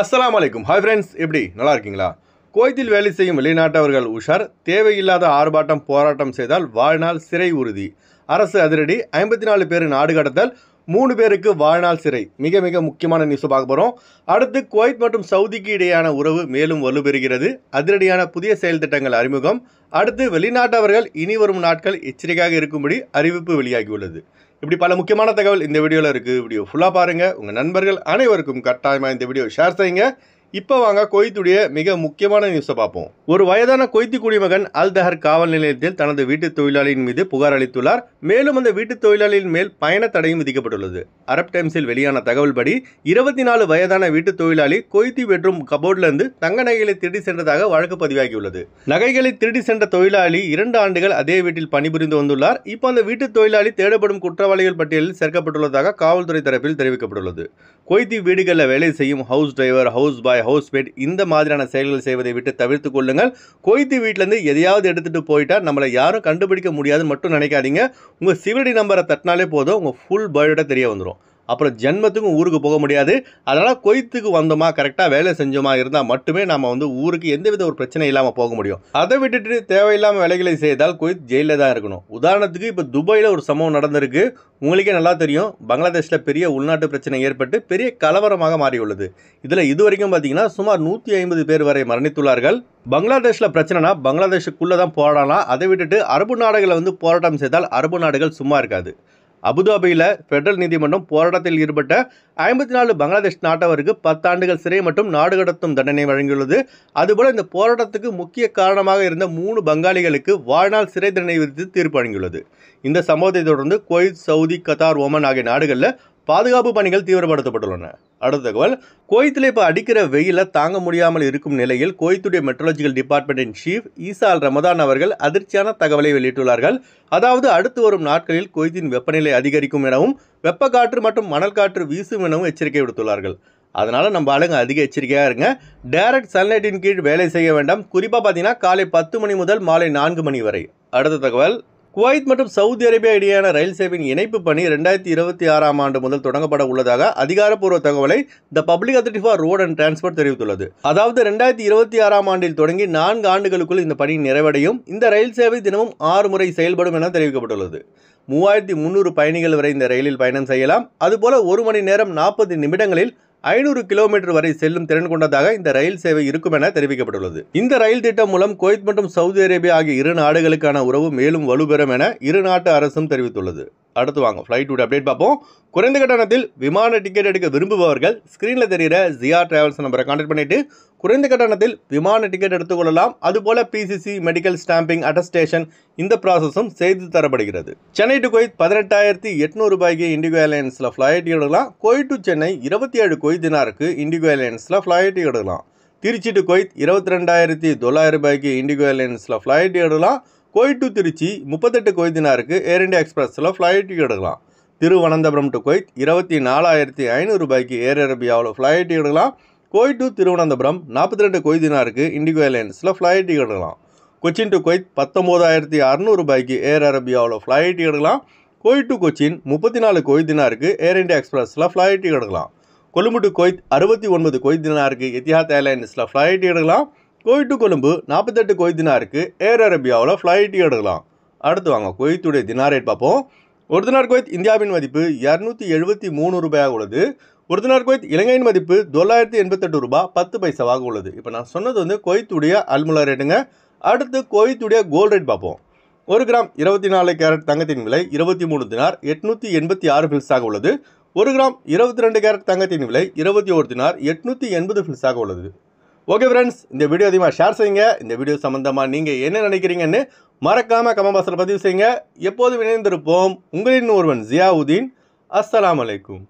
அஸ்லாம் வலைக்கும் hi friends எப்படி நல்லா இருக்கீங்களா கோயத்தில் வேலை செய்யும் வெளிநாட்டவர்கள் உஷார் தேவையில்லாத ஆர்ப்பாட்டம் போராட்டம் செய்தால் வாழ்நாள் சிறை உறுதி அரசு அதிரடி ஐம்பத்தி நாலு பேர் நாடு கடத்தல் மூணு பேருக்கு வாழ்நாள் சிறை மிக மிக முக்கியமான நியூஸ் பார்க்க போகிறோம் அடுத்து குவைத் மற்றும் சவுதிக்கு இடையேயான உறவு மேலும் வலுப்பெறுகிறது அதிரடியான புதிய செயல் திட்டங்கள் அறிமுகம் அடுத்து வெளிநாட்டவர்கள் இனி வரும் நாட்கள் எச்சரிக்கையாக இருக்கும்படி அறிவிப்பு வெளியாகியுள்ளது இப்படி பல முக்கியமான தகவல் இந்த வீடியோவில் இருக்குது வீடியோ ஃபுல்லாக பாருங்கள் உங்கள் நண்பர்கள் அனைவருக்கும் கட்டாயமாக இந்த வீடியோ ஷேர் செய்யுங்க இப்போ வாங்க கொய்த்துடைய மிக முக்கியமான நியூஸை பார்ப்போம் ஒரு வயதான கொய்த்தி குடிமகன் அல் தஹர் காவல் நிலையத்தில் தனது வீட்டு தொழிலாளியின் மீது புகார் அளித்துள்ளார் மேலும் அந்த வீட்டுத் தொழிலாளியின் மேல் பயண தடையும் விதிக்கப்பட்டுள்ளது அரப் டைம்ஸில் வெளியான தகவல்படி இருபத்தி நாலு வயதான வீட்டுத் தொழிலாளி கொய்த்தி பெட்ரூம் கபோர்ட்லேருந்து தங்க நகைகளை திருடி சென்றதாக வழக்கு பதிவாகியுள்ளது நகைகளை திருடி சென்ற தொழிலாளி இரண்டு ஆண்டுகள் அதே வீட்டில் பணிபுரிந்து வந்துள்ளார் இப்போ அந்த வீட்டுத் தொழிலாளி தேடப்படும் குற்றவாளிகள் பட்டியலில் சேர்க்கப்பட்டுள்ளதாக காவல்துறை தரப்பில் தெரிவிக்கப்பட்டுள்ளது கொய்த்தி வீடுகளில் வேலை செய்யும் house driver house boy maid இந்த மாதிரியான செயல்கள் செய்வதை விட்டு தவிர்த்து கொள்ளுங்கள் கொய்த்து வீட்டிலேருந்து எதையாவது எடுத்துகிட்டு போயிட்டால் நம்மளை யாரும் கண்டுபிடிக்க முடியாதுன்னு மட்டும் நினைக்காதீங்க உங்கள் சிவடி நம்பரை தட்டினாலே போதும் உங்கள் ஃபுல் பயோடேட்டா தெரிய வந்துடும் அப்புறம் ஜென்மத்துக்கும் ஊருக்கு போக முடியாது அதனால் கொய்த்துக்கு வந்தோமா கரெக்டாக வேலை செஞ்சோமா இருந்தால் மட்டுமே நம்ம வந்து ஊருக்கு எந்தவித ஒரு பிரச்சனை இல்லாமல் போக முடியும் அதை விட்டுட்டு தேவையில்லாமல் வேலைகளை செய்தால் கொய்த் ஜெயிலில் தான் இருக்கணும் உதாரணத்துக்கு இப்போ துபாயில் ஒரு சம்பவம் நடந்திருக்கு உங்களுக்கே நல்லா தெரியும் பங்களாதேஷில் பெரிய உள்நாட்டு பிரச்சனை ஏற்பட்டு பெரிய கலவரமாக மாறியுள்ளது இதில் இதுவரைக்கும் பார்த்தீங்கன்னா சுமார் நூற்றி ஐம்பது பேர் வரை மரணித்துள்ளார்கள் பங்களாதேஷில் பிரச்சனைனா பங்களாதேஷுக்குள்ளே தான் போராடலாம் அதை விட்டுட்டு அரபு நாடுகளை வந்து போராட்டம் செய்தால் அரபு நாடுகள் சும்மா இருக்காது அபுதாபியில் ஃபெடரல் நீதிமன்றம் போராட்டத்தில் ஈடுபட்ட ஐம்பத்தி நாலு பங்களாதேஷ் நாட்டவருக்கு பத்தாண்டுகள் சிறை மற்றும் நாடு கடத்தும் தண்டனை வழங்கியுள்ளது அதுபோல் இந்த போராட்டத்துக்கு முக்கிய காரணமாக இருந்த மூணு பங்காளிகளுக்கு வாழ்நாள் சிறை தண்டனை விதித்து தீர்ப்பு வழங்கியுள்ளது இந்த சம்பவத்தை தொடர்ந்து குவைத் சவுதி கத்தார் ஓமன் ஆகிய நாடுகளில் பாதுகாப்பு பணிகள் தீவிரப்படுத்தப்பட்டுள்ளன அடுத்த தகவல் கோயத்தில் இப்போ அடிக்கிற வெயிலை தாங்க முடியாமல் இருக்கும் நிலையில் கோயத்துடைய மெட்ரலஜிக்கல் டிபார்ட்மெண்ட்டின் சீஃப் ஈசால் ரமதான் அவர்கள் அதிர்ச்சியான தகவலை வெளியிட்டுள்ளார்கள் அதாவது அடுத்து வரும் நாட்களில் கோயத்தின் வெப்பநிலை அதிகரிக்கும் எனவும் வெப்பக்காற்று மற்றும் மணல் காற்று வீசும் எனவும் எச்சரிக்கை விடுத்துள்ளார்கள் அதனால் நம்ம ஆளுங்க அதிக எச்சரிக்கையாக இருங்க டைரக்ட் சன்லைட்டின் கீழ் வேலை செய்ய வேண்டாம் குறிப்பாக பார்த்தீங்கன்னா காலை பத்து மணி முதல் மாலை நான்கு மணி வரை அடுத்த தகவல் குவைத் மற்றும் சவுதி அரேபியா இடையேயான ரயில் சேவையின் இணைப்பு பணி ரெண்டாயிரத்தி இருபத்தி ஆறாம் ஆண்டு முதல் தொடங்கப்பட உள்ளதாக அதிகாரப்பூர்வ தகவலை the public authority for road and transport தெரிவித்துள்ளது அதாவது ரெண்டாயிரத்தி இருபத்தி ஆறாம் ஆண்டில் தொடங்கி நான்கு ஆண்டுகளுக்குள் இந்த பணி நிறைவடையும் இந்த ரயில் சேவை தினமும் ஆறு முறை செயல்படும் என தெரிவிக்கப்பட்டுள்ளது மூவாயிரத்தி முந்நூறு பயணிகள் வரை இந்த ரயிலில் பயணம் செய்யலாம் அதுபோல ஒரு மணி நேரம் நாற்பது நிமிடங்களில் ஐநூறு கிலோமீட்டர் வரை செல்லும் திறன் கொண்டதாக இந்த ரயில் சேவை இருக்கும் என தெரிவிக்கப்பட்டுள்ளது இந்த ரயில் திட்டம் மூலம் குவைத் மற்றும் சவுதி அரேபியா ஆகிய இரு நாடுகளுக்கான உறவு மேலும் வலுப்பெறும் என இரு நாட்டு அரசும் தெரிவித்துள்ளது அடுத்து வாங்க ஃப்ளைட் ஃப்ளைட்டோட அப்டேட் பார்ப்போம் குறைந்த கட்டணத்தில் விமான டிக்கெட் எடுக்க விரும்புபவர்கள் ஸ்க்ரீனில் தெரிகிற ஜியா டிராவல்ஸ் நம்பரை காண்டாக்ட் பண்ணிவிட்டு குறைந்த கட்டணத்தில் விமான டிக்கெட் எடுத்துக்கொள்ளலாம் அதுபோல் பிசிசி மெடிக்கல் ஸ்டாம்பிங் அட்டஸ்டேஷன் இந்த ப்ராசஸும் செய்து தரப்படுகிறது சென்னை டு கோயித் பதினெட்டாயிரத்தி எட்நூறு ரூபாய்க்கு இண்டிகோ ஏர்லைன்ஸில் ஃப்ளைட் எடுக்கலாம் கோய் டு சென்னை இருபத்தி ஏழு கோயில் தினாருக்கு இண்டிகோ ஏர்லைன்ஸில் ஃப்ளைட் எடுக்கலாம் திருச்சி டு கொய்த் இருபத்தி ரெண்டாயிரத்தி தொள்ளாயிரம் ரூபாய்க்கு இண்டிகோ ஏர்லைன்ஸில் ஃப்ளைட் எடுக்கலாம் கோய் டு திருச்சி முப்பத்தெட்டு கொய்தினாருக்கு ஏர் இண்டியா எக்ஸ்பிரஸில் ஃப்ளைட் எடுக்கலாம் திருவனந்தபுரம் டு கோயத் இருபத்தி நாலாயிரத்தி ஐநூறு ரூபாய்க்கு ஏர் அரேபியாவில் ஃப்ளைட் எடுக்கலாம் கோய் டு திருவனந்தபுரம் நாற்பத்தி ரெண்டு கொய்தினாருக்கு இண்டிகோ ஏர்லைன்ஸில் ஃப்ளைட் எடுக்கலாம் கொச்சின் டு கொய்த் பத்தொம்போதாயிரத்தி அறநூறு ரூபாய்க்கு ஏர் அரேபியாவில் ஃப்ளைட் எடுக்கலாம் கோயிட் டு கொச்சின் முப்பத்தி நாலு கொய்தினாருக்கு ஏர் இண்டியா எக்ஸ்பிரஸில் ஃப்ளைட் எடுக்கலாம் கொழும்பு டு கொய்த் அறுபத்தி ஒன்பது கொய்தினாருக்கு எத்திஹாத் ஏர்லைன்ஸில் ஃப்ளைட் எடுக்கலாம் கோயிட்டு டு கொழும்பு நாற்பத்தெட்டு கோய் தினாருக்கு ஏர் அரேபியாவில் ஃப்ளைட் எடுக்கலாம் அடுத்து வாங்க கொய்த்துடைய தினார் ரேட் பார்ப்போம் ஒரு தினார் கோய்த் இந்தியாவின் மதிப்பு இரநூத்தி எழுபத்தி மூணு ரூபாயாக உள்ளது ஒரு தினார் கோய்த் இலங்கையின் மதிப்பு தொள்ளாயிரத்தி எண்பத்தெட்டு ரூபாய் பத்து பைசாவாக உள்ளது இப்போ நான் சொன்னது வந்து கொய்த்துடைய அல்முலா ரேட்டுங்க அடுத்து கொய்த்துடைய கோல்டு ரேட் பார்ப்போம் ஒரு கிராம் இருபத்தி நாலு கேரட் தங்கத்தின் விலை இருபத்தி மூணு தினார் எட்நூற்றி எண்பத்தி ஆறு ஃபில்ஸாக உள்ளது ஒரு கிராம் இருபத்தி ரெண்டு கேரட் தங்கத்தின் விலை இருபத்தி ஒரு தினார் எட்நூற்றி எண்பது ஃபில்ஸாக உள்ளது ஓகே ஃப்ரெண்ட்ஸ் இந்த வீடியோ அதிகமாக ஷேர் செய்யுங்க இந்த வீடியோ சம்மந்தமாக நீங்கள் என்ன நினைக்கிறீங்கன்னு மறக்காமல் கமெண்ட் பதிவு செய்யுங்க எப்போதும் இணைந்திருப்போம் உங்களின் ஒருவன் ஜியாவுதீன் அஸ்லாம் அலைக்கும்